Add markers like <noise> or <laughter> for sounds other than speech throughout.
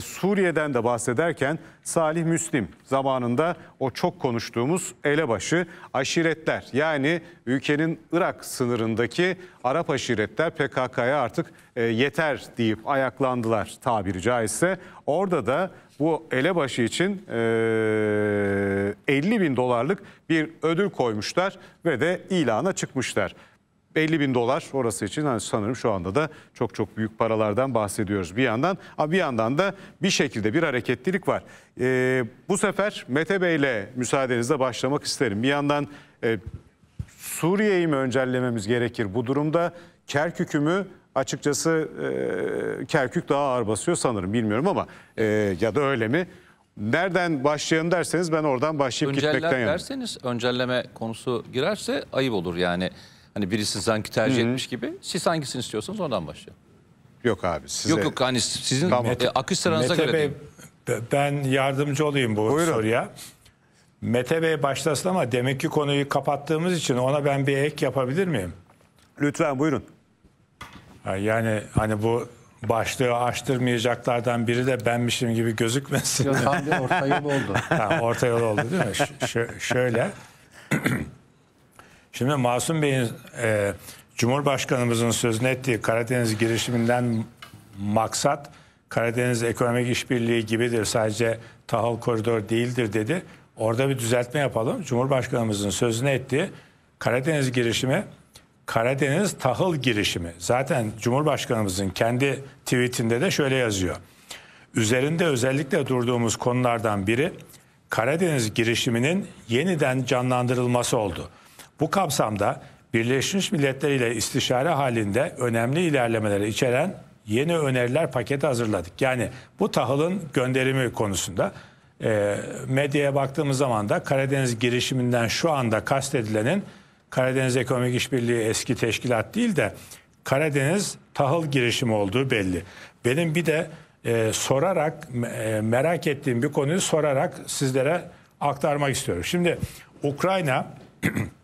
Suriye'den de bahsederken Salih Müslim zamanında o çok konuştuğumuz elebaşı aşiretler yani ülkenin Irak sınırındaki Arap aşiretler PKK'ya artık e, yeter deyip ayaklandılar tabiri caizse. Orada da bu elebaşı için e, 50 bin dolarlık bir ödül koymuşlar ve de ilana çıkmışlar. 50 bin dolar orası için yani sanırım şu anda da çok çok büyük paralardan bahsediyoruz bir yandan. Ama bir yandan da bir şekilde bir hareketlilik var. E, bu sefer Mete Bey'le müsaadenizle başlamak isterim. Bir yandan e, Suriye'yi mi öncellememiz gerekir bu durumda? Kerkük'ü mü açıkçası e, Kerkük daha ağır basıyor sanırım bilmiyorum ama e, ya da öyle mi? Nereden başlayalım derseniz ben oradan başlayıp Önceller gitmekten yanım. derseniz öncelleme konusu girerse ayıp olur yani. Hani birisi sanki tercih Hı -hı. etmiş gibi. Siz hangisini istiyorsanız ondan başlayın. Yok abi size... Yok yok hani sizin tamam. e, akış sıranıza Mete göre Bey, değil. ben yardımcı olayım bu Buyurun. soruya. Mete Bey başlasın ama demek ki konuyu kapattığımız için ona ben bir ek yapabilir miyim? Lütfen buyurun. Yani hani bu başlığı açtırmayacaklardan biri de benmişim gibi gözükmesin. Yok orta yol oldu. tamam, <laughs> orta yol oldu değil mi? Ş- şöyle <clears throat> Şimdi Masum Bey'in e, Cumhurbaşkanımızın sözünü ettiği Karadeniz girişiminden maksat Karadeniz Ekonomik işbirliği gibidir. Sadece tahıl koridor değildir dedi. Orada bir düzeltme yapalım. Cumhurbaşkanımızın sözünü ettiği Karadeniz girişimi Karadeniz tahıl girişimi. Zaten Cumhurbaşkanımızın kendi tweetinde de şöyle yazıyor. Üzerinde özellikle durduğumuz konulardan biri Karadeniz girişiminin yeniden canlandırılması oldu. Bu kapsamda Birleşmiş Milletler ile istişare halinde önemli ilerlemeleri içeren yeni öneriler paketi hazırladık. Yani bu tahılın gönderimi konusunda e, medyaya baktığımız zaman da Karadeniz girişiminden şu anda kastedilenin Karadeniz Ekonomik İşbirliği eski teşkilat değil de Karadeniz tahıl girişimi olduğu belli. Benim bir de e, sorarak e, merak ettiğim bir konuyu sorarak sizlere aktarmak istiyorum. Şimdi Ukrayna <clears throat>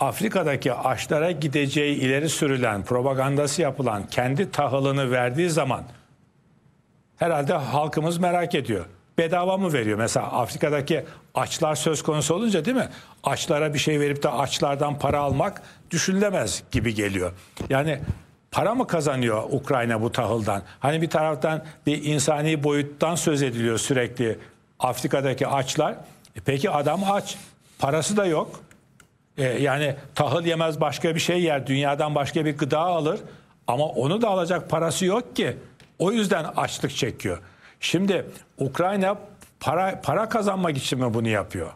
Afrika'daki açlara gideceği ileri sürülen, propagandası yapılan kendi tahılını verdiği zaman herhalde halkımız merak ediyor. Bedava mı veriyor? Mesela Afrika'daki açlar söz konusu olunca değil mi? Açlara bir şey verip de açlardan para almak düşünülemez gibi geliyor. Yani para mı kazanıyor Ukrayna bu tahıldan? Hani bir taraftan bir insani boyuttan söz ediliyor sürekli Afrika'daki açlar. E peki adam aç, parası da yok. E, yani tahıl yemez başka bir şey yer. Dünyadan başka bir gıda alır. Ama onu da alacak parası yok ki. O yüzden açlık çekiyor. Şimdi Ukrayna para para kazanmak için mi bunu yapıyor?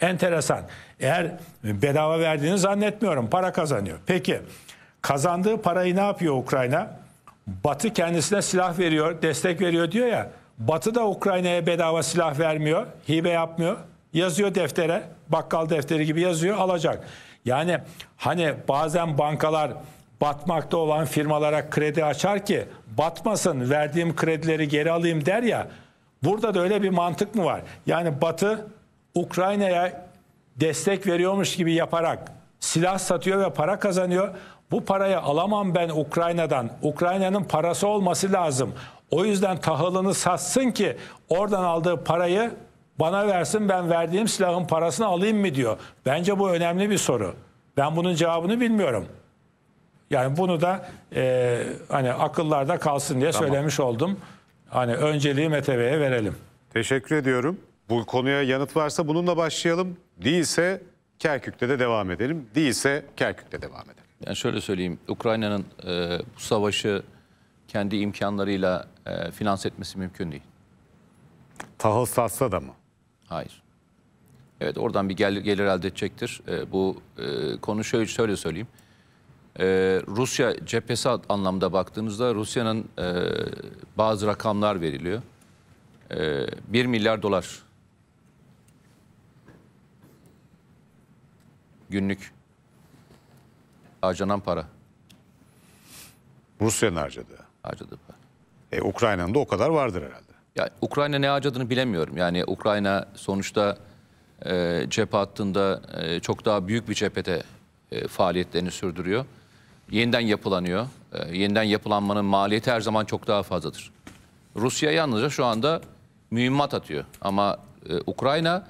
Enteresan. Eğer bedava verdiğini zannetmiyorum. Para kazanıyor. Peki kazandığı parayı ne yapıyor Ukrayna? Batı kendisine silah veriyor, destek veriyor diyor ya. Batı da Ukrayna'ya bedava silah vermiyor, hibe yapmıyor. Yazıyor deftere, bakkal defteri gibi yazıyor, alacak. Yani hani bazen bankalar batmakta olan firmalara kredi açar ki batmasın, verdiğim kredileri geri alayım der ya. Burada da öyle bir mantık mı var? Yani Batı Ukrayna'ya destek veriyormuş gibi yaparak silah satıyor ve para kazanıyor. Bu parayı alamam ben Ukrayna'dan. Ukrayna'nın parası olması lazım. O yüzden tahılını satsın ki oradan aldığı parayı bana versin ben verdiğim silahın parasını alayım mı diyor. Bence bu önemli bir soru. Ben bunun cevabını bilmiyorum. Yani bunu da e, hani akıllarda kalsın diye tamam. söylemiş oldum. Hani önceliği Mete Bey'e verelim. Teşekkür ediyorum. Bu konuya yanıt varsa bununla başlayalım. Değilse Kerkük'te de devam edelim. Değilse Kerkük'te devam edelim. Yani şöyle söyleyeyim. Ukrayna'nın e, bu savaşı kendi imkanlarıyla e, finans etmesi mümkün değil. Tahıl satsa da mı? Hayır. Evet oradan bir gelir, gelir elde edecektir. E, bu e, konu şöyle, şöyle söyleyeyim. E, Rusya cephesi anlamda baktığınızda Rusya'nın e, bazı rakamlar veriliyor. E, ee, 1 milyar dolar günlük harcanan para. Rusya'nın harcadığı. Harcadığı para. E, Ukrayna'nın da o kadar vardır herhalde. Yani Ukrayna ne acadığını bilemiyorum. Yani Ukrayna sonuçta e, cephe hattında e, çok daha büyük bir cephede e, faaliyetlerini sürdürüyor. Yeniden yapılanıyor. E, yeniden yapılanmanın maliyeti her zaman çok daha fazladır. Rusya yalnızca şu anda mühimmat atıyor. Ama e, Ukrayna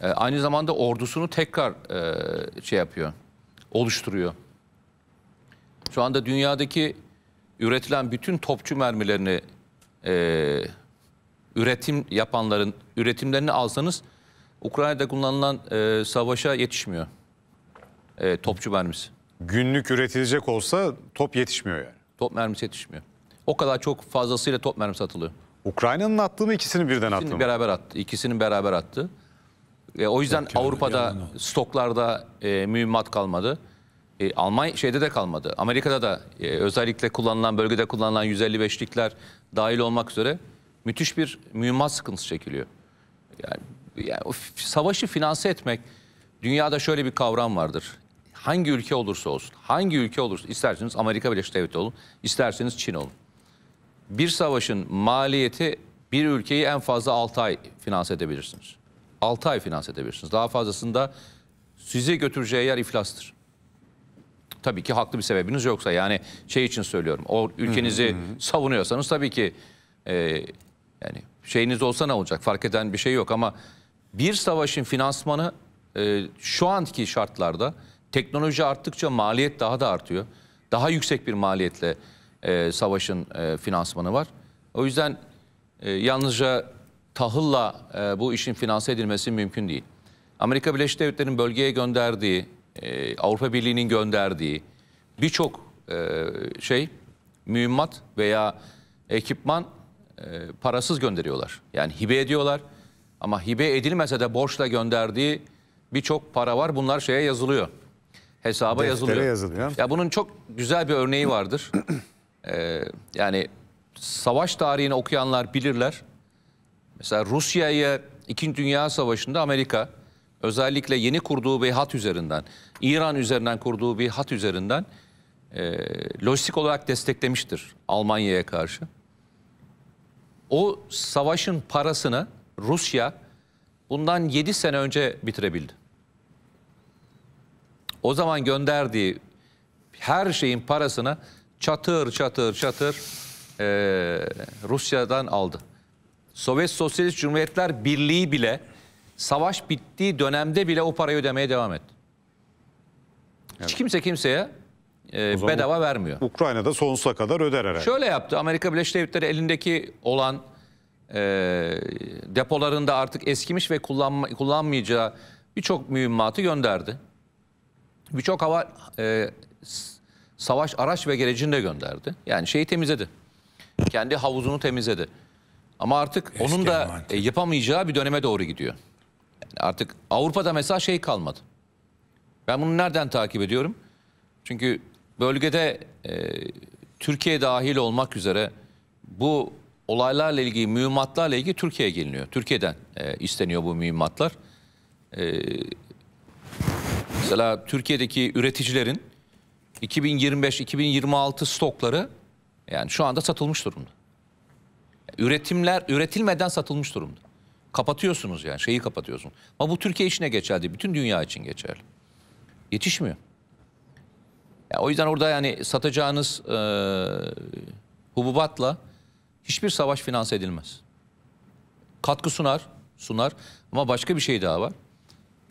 e, aynı zamanda ordusunu tekrar e, şey yapıyor, oluşturuyor. Şu anda dünyadaki üretilen bütün topçu mermilerini e, üretim yapanların üretimlerini alsanız Ukrayna'da kullanılan e, savaşa yetişmiyor e, topçu mermisi. Günlük üretilecek olsa top yetişmiyor yani. Top mermisi yetişmiyor. O kadar çok fazlasıyla top mermisi atılıyor. Ukrayna'nın attığı mı ikisini birden attı İkisini mı? beraber attı. İkisini beraber attı. E, o yüzden şey Yok, Avrupa'da yanına. stoklarda e, mühimmat kalmadı. E, Almanya şeyde de kalmadı. Amerika'da da e, özellikle kullanılan bölgede kullanılan 155'likler dahil olmak üzere müthiş bir mühimmat sıkıntısı çekiliyor. Yani, yani savaşı finanse etmek dünyada şöyle bir kavram vardır. Hangi ülke olursa olsun, hangi ülke olursa isterseniz Amerika Birleşik Devletleri olun, isterseniz Çin olun. Bir savaşın maliyeti bir ülkeyi en fazla 6 ay finanse edebilirsiniz. 6 ay finanse edebilirsiniz. Daha fazlasında sizi götüreceği yer iflastır. Tabii ki haklı bir sebebiniz yoksa yani şey için söylüyorum. O ülkenizi savunuyorsanız tabii ki e, yani şeyiniz olsa ne olacak fark eden bir şey yok ama bir savaşın finansmanı e, şu anki şartlarda teknoloji arttıkça maliyet daha da artıyor. Daha yüksek bir maliyetle e, savaşın e, finansmanı var. O yüzden e, yalnızca tahılla e, bu işin finanse edilmesi mümkün değil. Amerika Birleşik Devletleri'nin bölgeye gönderdiği, e, Avrupa Birliği'nin gönderdiği birçok e, şey, mühimmat veya ekipman e, parasız gönderiyorlar. Yani hibe ediyorlar ama hibe edilmese de borçla gönderdiği birçok para var. Bunlar şeye yazılıyor. Hesaba Deftere yazılıyor. yazılıyor. Ya bunun çok güzel bir örneği vardır. ee, <clears throat> yani savaş tarihini okuyanlar bilirler. Mesela Rusya'ya İkinci Dünya Savaşı'nda Amerika özellikle yeni kurduğu bir hat üzerinden, İran üzerinden kurduğu bir hat üzerinden e, lojistik olarak desteklemiştir Almanya'ya karşı o savaşın parasını Rusya bundan 7 sene önce bitirebildi. O zaman gönderdiği her şeyin parasını çatır çatır çatır e, Rusya'dan aldı. Sovyet Sosyalist Cumhuriyetler Birliği bile savaş bittiği dönemde bile o parayı ödemeye devam etti. Evet. Hiç kimse kimseye e, bedava vermiyor. Ukrayna'da sonsuza kadar öder herhalde. Şöyle yaptı. Amerika Birleşik Devletleri elindeki olan e, depolarında artık eskimiş ve kullanma, kullanmayacağı birçok mühimmatı gönderdi. Birçok hava e, savaş araç ve gerecini de gönderdi. Yani şeyi temizledi. Kendi havuzunu temizledi. Ama artık Eski onun da e, yapamayacağı bir döneme doğru gidiyor. Yani artık Avrupa'da mesela şey kalmadı. Ben bunu nereden takip ediyorum? Çünkü bölgede e, Türkiye dahil olmak üzere bu olaylarla ilgili, mühimmatlarla ilgili Türkiye'ye geliniyor. Türkiye'den e, isteniyor bu mühimmatlar. E, mesela Türkiye'deki üreticilerin 2025-2026 stokları yani şu anda satılmış durumda. Üretimler üretilmeden satılmış durumda. Kapatıyorsunuz yani şeyi kapatıyorsunuz. Ama bu Türkiye işine geçerli, bütün dünya için geçerli. Yetişmiyor o yüzden orada yani satacağınız e, hububatla hiçbir savaş finanse edilmez. Katkı sunar, sunar ama başka bir şey daha var.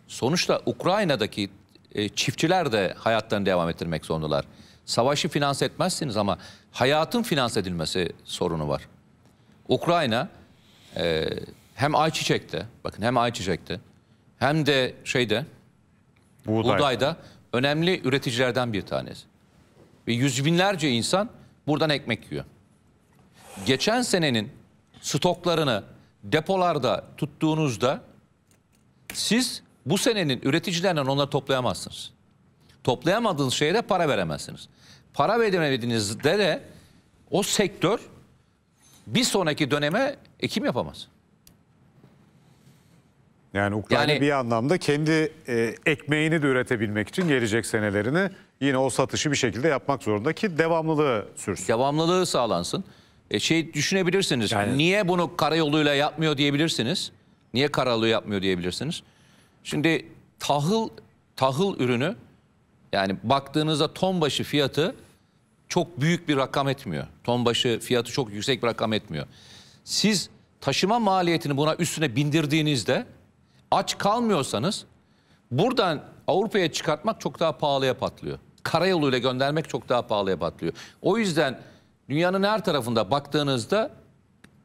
Sonuçta Ukrayna'daki e, çiftçiler de hayatlarını devam ettirmek zorundalar. Savaşı finanse etmezsiniz ama hayatın finanse edilmesi sorunu var. Ukrayna e, hem ayçiçekte, bakın hem ayçiçekte hem de şeyde buğdayda önemli üreticilerden bir tanesi. Ve yüz binlerce insan buradan ekmek yiyor. Geçen senenin stoklarını depolarda tuttuğunuzda siz bu senenin üreticilerinden onları toplayamazsınız. Toplayamadığınız şeye de para veremezsiniz. Para veremediğinizde de o sektör bir sonraki döneme ekim yapamaz. Yani Ukrayna yani, bir anlamda kendi e, ekmeğini de üretebilmek için gelecek senelerini yine o satışı bir şekilde yapmak zorunda ki devamlılığı sürsün. Devamlılığı sağlansın. E, şey düşünebilirsiniz. Yani, niye bunu karayoluyla yapmıyor diyebilirsiniz. Niye karayolu yapmıyor diyebilirsiniz. Şimdi tahıl tahıl ürünü yani baktığınızda ton başı fiyatı çok büyük bir rakam etmiyor. Ton başı fiyatı çok yüksek bir rakam etmiyor. Siz taşıma maliyetini buna üstüne bindirdiğinizde aç kalmıyorsanız buradan Avrupa'ya çıkartmak çok daha pahalıya patlıyor. Karayoluyla göndermek çok daha pahalıya patlıyor. O yüzden dünyanın her tarafında baktığınızda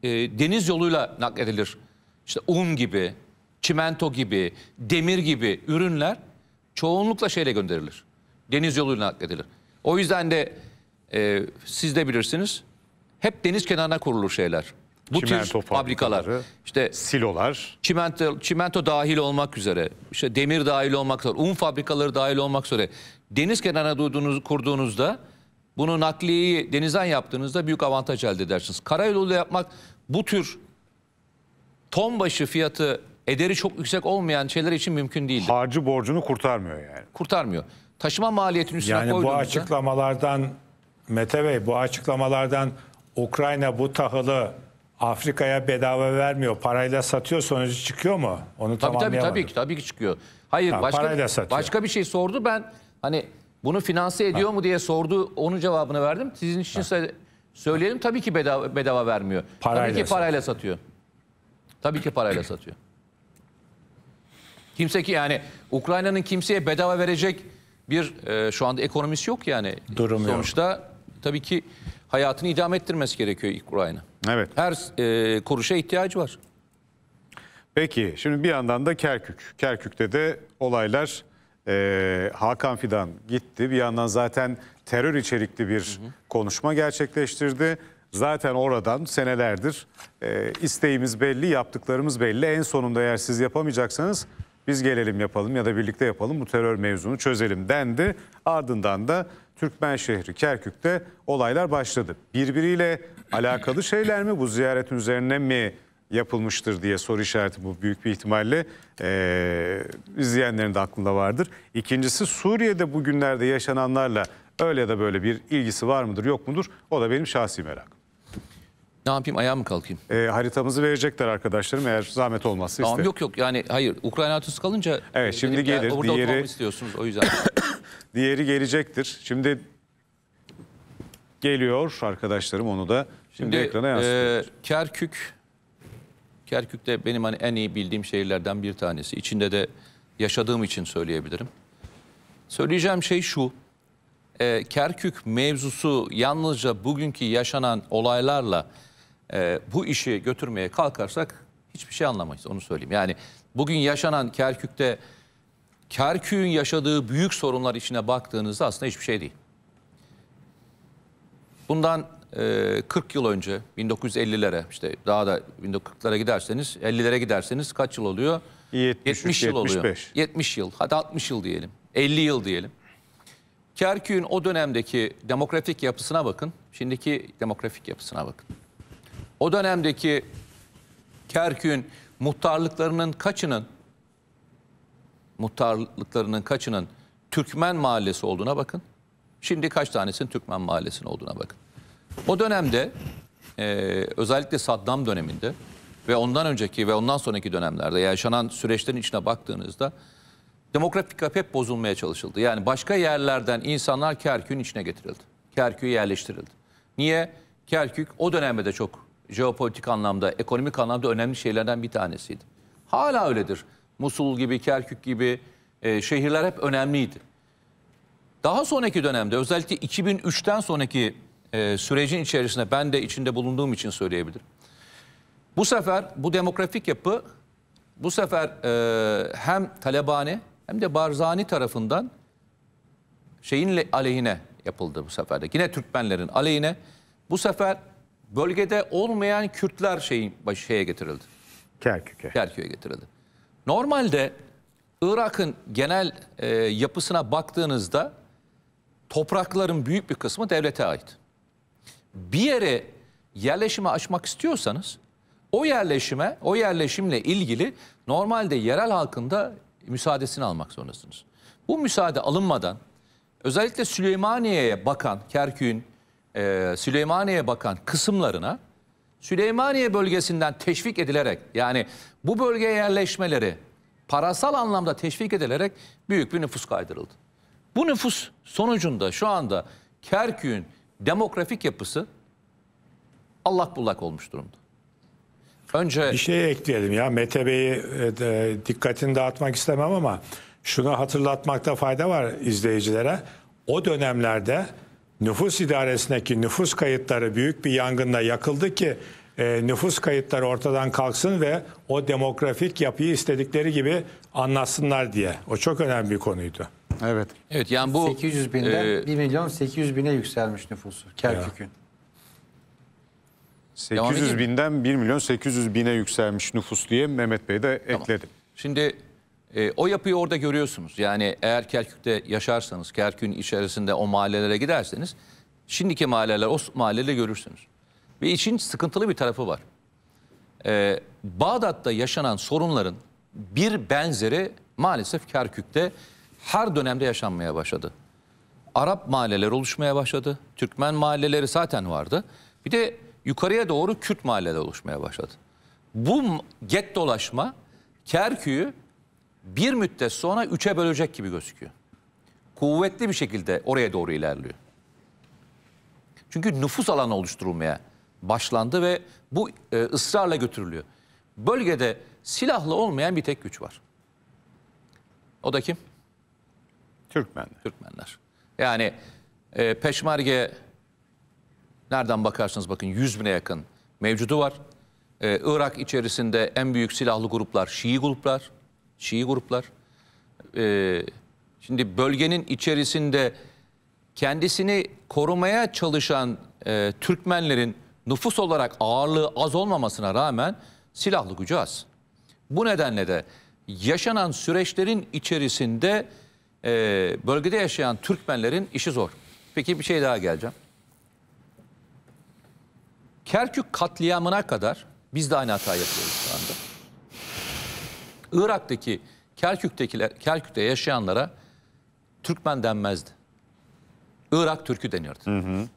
e, deniz yoluyla nakledilir. İşte un gibi, çimento gibi, demir gibi ürünler çoğunlukla şeyle gönderilir. Deniz yoluyla nakledilir. O yüzden de e, siz de bilirsiniz hep deniz kenarına kurulur şeyler bu tür fabrikalar, işte silolar, çimento, çimento dahil olmak üzere, işte demir dahil olmak üzere, un fabrikaları dahil olmak üzere deniz kenarına duyduğunuz, kurduğunuzda bunu nakliyeyi denizden yaptığınızda büyük avantaj elde edersiniz. Karayoluyla yapmak bu tür ton başı fiyatı ederi çok yüksek olmayan şeyler için mümkün değil. Harcı borcunu kurtarmıyor yani. Kurtarmıyor. Taşıma maliyetinin üstüne yani koyduğunuzda... Yani bu açıklamalardan Mete Bey bu açıklamalardan Ukrayna bu tahılı Afrika'ya bedava vermiyor. Parayla satıyor sonucu çıkıyor mu? Onu tabii, tabii, tabii ki tabii ki çıkıyor. Hayır ha, başka, başka bir şey sordu ben hani bunu finanse ediyor ha. mu diye sordu onun cevabını verdim. Sizin için söyleyelim tabii ki bedava, bedava vermiyor. Parayla tabii ki parayla satıyor. satıyor. Tabii ki parayla satıyor. Kimse ki yani Ukrayna'nın kimseye bedava verecek bir e, şu anda ekonomisi yok yani. Durum Sonuçta yok. tabii ki hayatını idame ettirmesi gerekiyor Ukrayna. Evet. Her e, kuruşa ihtiyacı var. Peki şimdi bir yandan da Kerkük. Kerkük'te de olaylar e, Hakan Fidan gitti. Bir yandan zaten terör içerikli bir hı hı. konuşma gerçekleştirdi. Zaten oradan senelerdir e, isteğimiz belli, yaptıklarımız belli. En sonunda eğer siz yapamayacaksanız biz gelelim yapalım ya da birlikte yapalım bu terör mevzunu çözelim dendi. Ardından da Türkmen şehri Kerkük'te olaylar başladı. Birbiriyle alakalı şeyler mi bu ziyaretin üzerine mi yapılmıştır diye soru işareti bu büyük bir ihtimalle e, izleyenlerin de aklında vardır. İkincisi Suriye'de bugünlerde yaşananlarla öyle ya da böyle bir ilgisi var mıdır yok mudur o da benim şahsi merak. Ne yapayım ayağa mı kalkayım? E, haritamızı verecekler arkadaşlarım eğer zahmet olmazsa tamam, isterim. Yok yok yani hayır Ukrayna atüsü kalınca. Evet şimdi gelir diğeri. Orada istiyorsunuz o yüzden. <coughs> Diğeri gelecektir. Şimdi geliyor arkadaşlarım onu da şimdi, şimdi ekrana e, yansıtıyoruz. E, Kerkük Kerkük de benim hani en iyi bildiğim şehirlerden bir tanesi. İçinde de yaşadığım için söyleyebilirim. Söyleyeceğim şey şu. E, Kerkük mevzusu yalnızca bugünkü yaşanan olaylarla e, bu işi götürmeye kalkarsak hiçbir şey anlamayız onu söyleyeyim. Yani bugün yaşanan Kerkük'te Kerkük'ün yaşadığı büyük sorunlar içine baktığınızda aslında hiçbir şey değil. Bundan e, 40 yıl önce 1950'lere işte daha da 1940'lara giderseniz 50'lere giderseniz kaç yıl oluyor? 70, 70 yıl 75. oluyor. 70 yıl hadi 60 yıl diyelim 50 yıl diyelim. Kerkük'ün o dönemdeki demografik yapısına bakın. Şimdiki demografik yapısına bakın. O dönemdeki Kerkük'ün muhtarlıklarının kaçının muhtarlıklarının kaçının Türkmen mahallesi olduğuna bakın. Şimdi kaç tanesinin Türkmen mahallesinin olduğuna bakın. O dönemde e, özellikle Saddam döneminde ve ondan önceki ve ondan sonraki dönemlerde yaşanan süreçlerin içine baktığınızda demografik kap hep bozulmaya çalışıldı. Yani başka yerlerden insanlar Kerkük'ün içine getirildi. Kerkük'e yerleştirildi. Niye? Kerkük o dönemde de çok jeopolitik anlamda, ekonomik anlamda önemli şeylerden bir tanesiydi. Hala öyledir. Musul gibi, Kerkük gibi e, şehirler hep önemliydi. Daha sonraki dönemde özellikle 2003'ten sonraki e, sürecin içerisinde ben de içinde bulunduğum için söyleyebilirim. Bu sefer bu demografik yapı bu sefer e, hem Talebani hem de Barzani tarafından şeyin aleyhine yapıldı bu sefer de. Yine Türkmenlerin aleyhine. Bu sefer bölgede olmayan Kürtler şeyin başı şeye getirildi. Kerkük'e. Kerkük'e getirildi. Normalde Irak'ın genel e, yapısına baktığınızda toprakların büyük bir kısmı devlete ait. Bir yere yerleşime açmak istiyorsanız o yerleşime, o yerleşimle ilgili normalde yerel halkında müsaadesini almak zorundasınız. Bu müsaade alınmadan özellikle Süleymaniye'ye bakan, Kerkük'ün e, Süleymaniye'ye bakan kısımlarına Süleymaniye bölgesinden teşvik edilerek yani bu bölgeye yerleşmeleri parasal anlamda teşvik edilerek büyük bir nüfus kaydırıldı. Bu nüfus sonucunda şu anda Kerkük'ün demografik yapısı allak bullak olmuş durumda. Önce bir şey ekleyelim ya Mete Bey'i e, dikkatini dağıtmak istemem ama şunu hatırlatmakta fayda var izleyicilere. O dönemlerde nüfus idaresindeki nüfus kayıtları büyük bir yangında yakıldı ki e, nüfus kayıtları ortadan kalksın ve o demografik yapıyı istedikleri gibi anlatsınlar diye. O çok önemli bir konuydu. Evet. Evet yani bu 800 binden e, 1 milyon 800 bine yükselmiş nüfusu Kerkük'ün. Ya. 800 binden 1 milyon 800 bine yükselmiş nüfus diye Mehmet Bey de tamam. ekledi. Şimdi e, o yapıyı orada görüyorsunuz. Yani eğer Kerkük'te yaşarsanız, Kerkük'ün içerisinde o mahallelere giderseniz şimdiki mahalleler o mahalleleri görürsünüz. Ve için sıkıntılı bir tarafı var. E, Bağdat'ta yaşanan sorunların bir benzeri maalesef Kerkük'te her dönemde yaşanmaya başladı. Arap mahalleler oluşmaya başladı. Türkmen mahalleleri zaten vardı. Bir de yukarıya doğru Kürt mahalleler oluşmaya başladı. Bu get dolaşma Kerkük'ü bir müddet sonra üçe bölecek gibi gözüküyor. Kuvvetli bir şekilde oraya doğru ilerliyor. Çünkü nüfus alanı oluşturulmaya başlandı ve bu e, ısrarla götürülüyor. Bölgede silahlı olmayan bir tek güç var. O da kim? Türkmenler. Türkmenler. Yani e, Peşmerge nereden bakarsınız? bakın 100 bine yakın mevcudu var. E, Irak içerisinde en büyük silahlı gruplar Şii gruplar. Şii gruplar. Ee, şimdi bölgenin içerisinde kendisini korumaya çalışan e, Türkmenlerin nüfus olarak ağırlığı az olmamasına rağmen silahlı gücü az. Bu nedenle de yaşanan süreçlerin içerisinde e, bölgede yaşayan Türkmenlerin işi zor. Peki bir şey daha geleceğim. Kerkük katliamına kadar biz de aynı hata yapıyoruz şu anda. Irak'taki Kerkük'tekiler, Kerkük'te yaşayanlara Türkmen denmezdi. Irak Türk'ü deniyordu. Hı hı.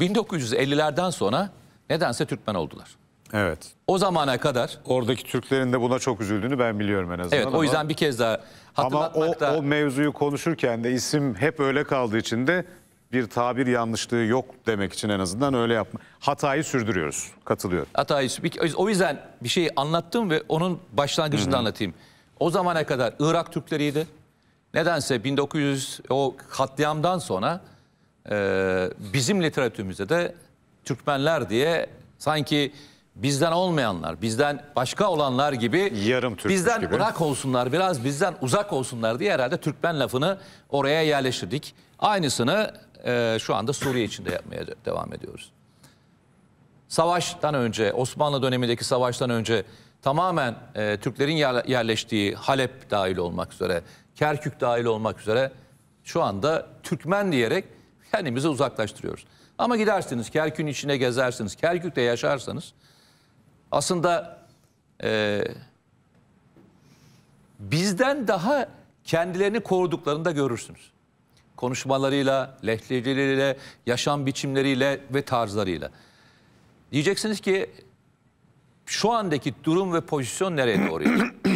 1950'lerden sonra nedense Türkmen oldular. Evet. O zamana kadar. Oradaki Türklerin de buna çok üzüldüğünü ben biliyorum en azından. Evet o yüzden ama, bir kez daha hatırlatmakta. ama o, o mevzuyu konuşurken de isim hep öyle kaldığı için de bir tabir yanlışlığı yok demek için en azından öyle yapma. Hatayı sürdürüyoruz. Katılıyor. Hatayı. O yüzden bir şey anlattım ve onun başlangıcını anlatayım. O zamana kadar Irak Türkleriydi. Nedense 1900 o katliamdan sonra e, bizim literatürümüzde de Türkmenler diye sanki bizden olmayanlar, bizden başka olanlar gibi yarım Türk bizden gibi. Irak olsunlar, biraz bizden uzak olsunlar diye herhalde Türkmen lafını oraya yerleştirdik. Aynısını e, şu anda Suriye içinde yapmaya devam ediyoruz. Savaştan önce, Osmanlı dönemindeki savaştan önce tamamen e, Türklerin yerleştiği Halep dahil olmak üzere, Kerkük dahil olmak üzere şu anda Türkmen diyerek kendimizi uzaklaştırıyoruz. Ama gidersiniz Kerkük'ün içine gezersiniz, Kerkük'te yaşarsanız aslında e, bizden daha kendilerini koruduklarını da görürsünüz konuşmalarıyla, lehçeleriyle, yaşam biçimleriyle ve tarzlarıyla. Diyeceksiniz ki şu andaki durum ve pozisyon nereye doğru?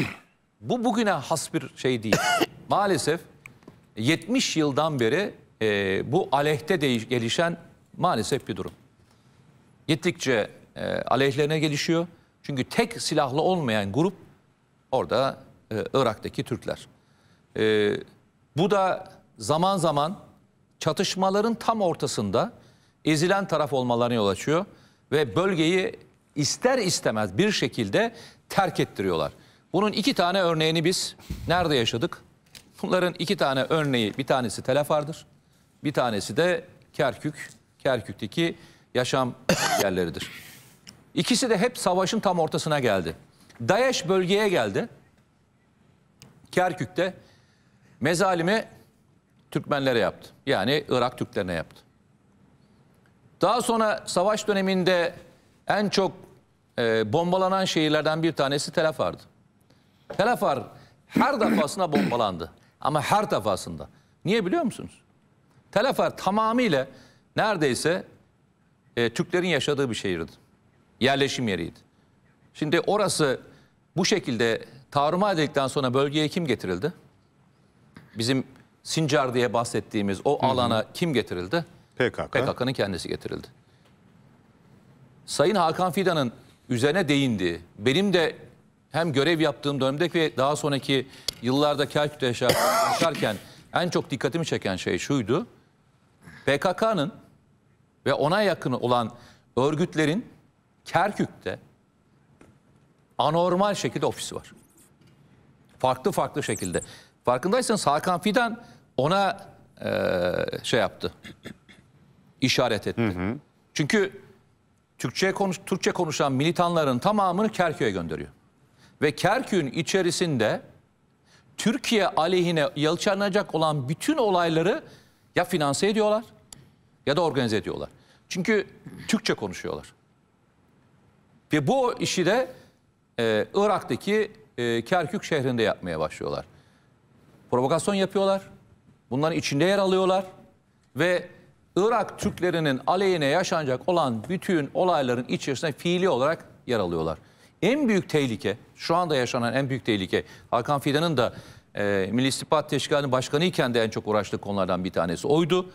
<clears throat> Bu bugüne has bir şey değil. <clears throat> Maalesef 70 yıldan beri e, bu aleyhte değiş, gelişen maalesef bir durum. Gittikçe e, aleyhlerine gelişiyor. Çünkü tek silahlı olmayan grup orada e, Irak'taki Türkler. E, bu da zaman zaman çatışmaların tam ortasında ezilen taraf olmalarına yol açıyor ve bölgeyi ister istemez bir şekilde terk ettiriyorlar. Bunun iki tane örneğini biz nerede yaşadık? Bunların iki tane örneği bir tanesi Telefar'dır. Bir tanesi de Kerkük, Kerkük'teki yaşam <coughs> yerleridir. İkisi de hep savaşın tam ortasına geldi. DAEŞ bölgeye geldi. Kerkük'te mezalimi Türkmenlere yaptı. Yani Irak Türklerine yaptı. Daha sonra savaş döneminde en çok e, bombalanan şehirlerden bir tanesi Tel Afar'dı. Tel Afar her defasında bombalandı. Ama her defasında. Niye biliyor musunuz? Tel Afar tamamıyla neredeyse e, Türklerin yaşadığı bir şehirdi. Yerleşim yeriydi. Şimdi orası bu şekilde tarumar edildikten sonra bölgeye kim getirildi? Bizim Sincar diye bahsettiğimiz o Hı -hı. alana kim getirildi? PKK. PKK'nın kendisi getirildi. Sayın Hakan Fidan'ın üzerine değindiği, benim de hem görev yaptığım dönemde ve daha sonraki yıllarda Kerkük'te <coughs> yaşarken en çok dikkatimi çeken şey şuydu. PKK'nın ve ona yakın olan örgütlerin Kerkük'te anormal şekilde ofisi var. Farklı farklı şekilde. Farkındaysanız Hakan Fidan ona e, şey yaptı. işaret etti. Hı hı. Çünkü Türkçe konuş Türkçe konuşan militanların tamamını Kerkük'e gönderiyor. Ve Kerkük'ün içerisinde Türkiye aleyhine yalçanacak olan bütün olayları ya finanse ediyorlar ya da organize ediyorlar. Çünkü Türkçe konuşuyorlar. Ve bu işi de e, Irak'taki e, Kerkük şehrinde yapmaya başlıyorlar. Provokasyon yapıyorlar. Bunların içinde yer alıyorlar ve Irak Türklerinin aleyhine yaşanacak olan bütün olayların içerisinde fiili olarak yer alıyorlar. En büyük tehlike, şu anda yaşanan en büyük tehlike, Hakan Fidan'ın da e, Milli İstihbarat Teşkilatı'nın başkanı iken de en çok uğraştığı konulardan bir tanesi oydu.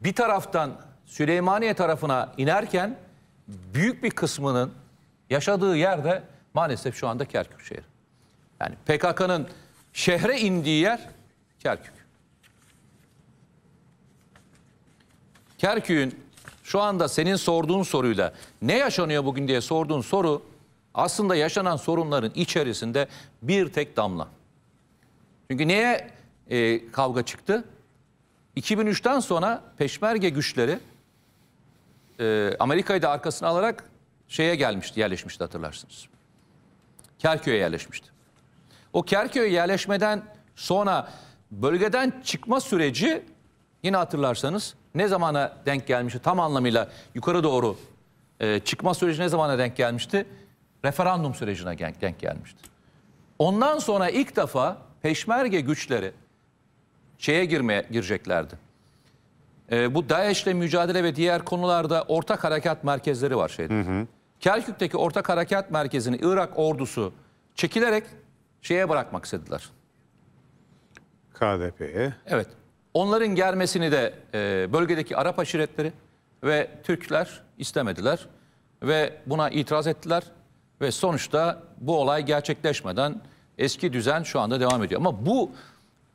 Bir taraftan Süleymaniye tarafına inerken büyük bir kısmının yaşadığı yerde maalesef şu anda Kerkük şehri. Yani PKK'nın şehre indiği yer Kerkük. Kerkük'ün şu anda senin sorduğun soruyla ne yaşanıyor bugün diye sorduğun soru aslında yaşanan sorunların içerisinde bir tek damla. Çünkü neye e, kavga çıktı? 2003'ten sonra peşmerge güçleri e, Amerika'yı da arkasına alarak şeye gelmişti, yerleşmişti hatırlarsınız. Kerkük'e yerleşmişti. O Kerkük'e yerleşmeden sonra bölgeden çıkma süreci yine hatırlarsanız ne zamana denk gelmişti? Tam anlamıyla yukarı doğru e, çıkma süreci ne zamana denk gelmişti? Referandum sürecine denk, denk gelmişti. Ondan sonra ilk defa peşmerge güçleri şeye girmeye gireceklerdi. E, bu DAEŞ'le mücadele ve diğer konularda ortak harekat merkezleri var şeyde. Hı hı. Kerkük'teki ortak harekat merkezini Irak ordusu çekilerek şeye bırakmak istediler. KDP'ye. Evet. Onların gelmesini de e, bölgedeki Arap aşiretleri ve Türkler istemediler ve buna itiraz ettiler ve sonuçta bu olay gerçekleşmeden eski düzen şu anda devam ediyor. Ama bu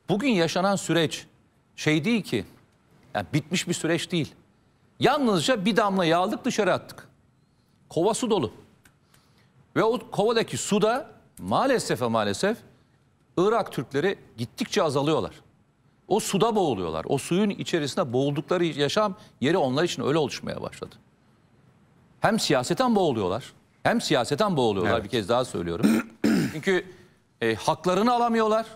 bugün yaşanan süreç şey değil ki yani bitmiş bir süreç değil. Yalnızca bir damla aldık dışarı attık. Kova su dolu. Ve o kovadaki suda maalesef maalesef Irak Türkleri gittikçe azalıyorlar. O suda boğuluyorlar. O suyun içerisinde boğuldukları yaşam yeri onlar için öyle oluşmaya başladı. Hem siyaseten boğuluyorlar. Hem siyaseten boğuluyorlar evet. bir kez daha söylüyorum. <clears throat> Çünkü e, haklarını alamıyorlar.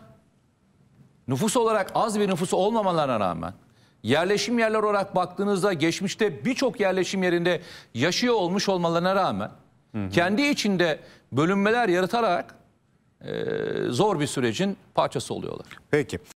Nüfus olarak az bir nüfus olmamalarına rağmen yerleşim yerler olarak baktığınızda geçmişte birçok yerleşim yerinde yaşıyor olmuş olmalarına rağmen hı hı. kendi içinde bölünmeler yaratarak ee, zor bir sürecin parçası oluyorlar. Peki.